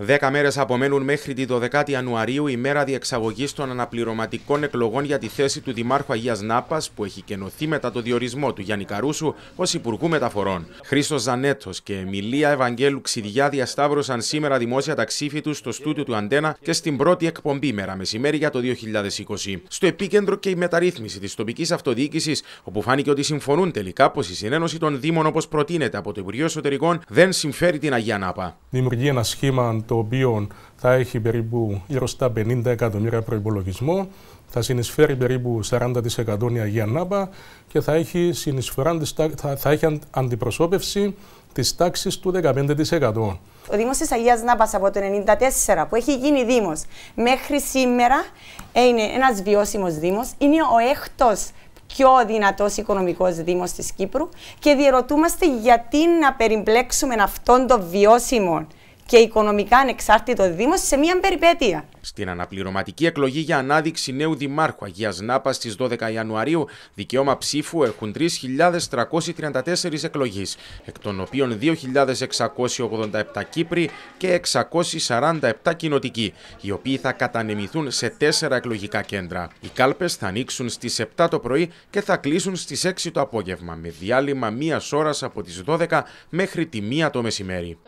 Δέκα μέρες απομένουν μέχρι τη 12η Ιανουαρίου, ημέρα διεξαγωγής των αναπληρωματικών εκλογών για τη θέση του Δημάρχου Αγίας Νάπας, που έχει κενωθεί μετά το διορισμό του Γιάννη Καρούσου ως Υπουργού Μεταφορών. Χρήστος Ζανέτος και Εμιλία Ευαγγέλου Ξιδιά διασταύρωσαν σήμερα δημόσια τα τους στο στούτιο του Αντένα και στην πρώτη εκπομπή μέρα μεσημέρι για το 2020. Στο επίκεντρο και η μεταρρύθμιση της τοπικής αυτοδιοίκησης, όπου φάνηκε ότι συμφωνούν τελικά πως η συνένωση των Δήμων όπως προτείνεται από το Υπουργείο Εσωτερικών δεν συμφέρει την Αγία Νάπα δημιουργεί ένα σχήμα το οποίο θα έχει περίπου γύρω στα 50 εκατομμύρια προπολογισμό, θα συνεισφέρει περίπου 40% η Αγία Νάπα και θα έχει, θα έχει αντιπροσώπευση της τάξης του 15%. Ο Δήμος της Αγίας Νάπα από το 1994 που έχει γίνει Δήμος μέχρι σήμερα είναι ένας βιώσιμος Δήμος. Είναι ο έκτος πιο δυνατός οικονομικός Δήμος της Κύπρου και διερωτούμαστε γιατί να περιμπλέξουμε αυτόν τον βιώσιμο και οικονομικά ανεξάρτητο Δήμο σε μια περιπέτεια. Στην αναπληρωματική εκλογή για ανάδειξη νέου Δημάρχου Αγίας Νάπας στις 12 Ιανουαρίου, δικαίωμα ψήφου έχουν 3.334 εκλογείς, εκ των οποίων 2.687 Κύπροι και 647 κοινοτικοί, οι οποίοι θα κατανεμηθούν σε τέσσερα εκλογικά κέντρα. Οι κάλπες θα ανοίξουν στις 7 το πρωί και θα κλείσουν στις 6 το απόγευμα, με διάλειμμα μίας ώρας από τις 12 μέχρι τη 1 το μεσημέρι.